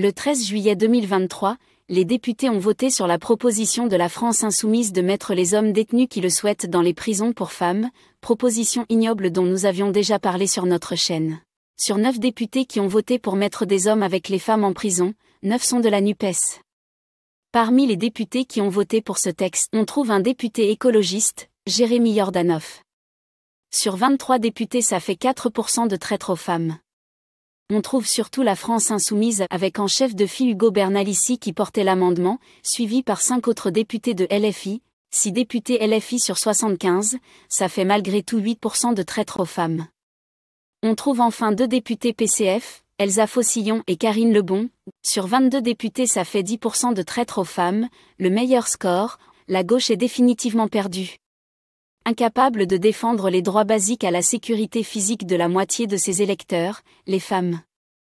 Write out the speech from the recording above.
Le 13 juillet 2023, les députés ont voté sur la proposition de la France insoumise de mettre les hommes détenus qui le souhaitent dans les prisons pour femmes, proposition ignoble dont nous avions déjà parlé sur notre chaîne. Sur neuf députés qui ont voté pour mettre des hommes avec les femmes en prison, neuf sont de la NUPES. Parmi les députés qui ont voté pour ce texte, on trouve un député écologiste, Jérémy Yordanov. Sur 23 députés, ça fait 4% de traître aux femmes on trouve surtout la France insoumise avec en chef de file Hugo Bernalici qui portait l'amendement, suivi par cinq autres députés de LFI. Six députés LFI sur 75, ça fait malgré tout 8% de traîtres aux femmes. On trouve enfin deux députés PCF, Elsa Faucillon et Karine Lebon. Sur 22 députés, ça fait 10% de traîtres aux femmes, le meilleur score. La gauche est définitivement perdue. Incapable de défendre les droits basiques à la sécurité physique de la moitié de ses électeurs, les femmes.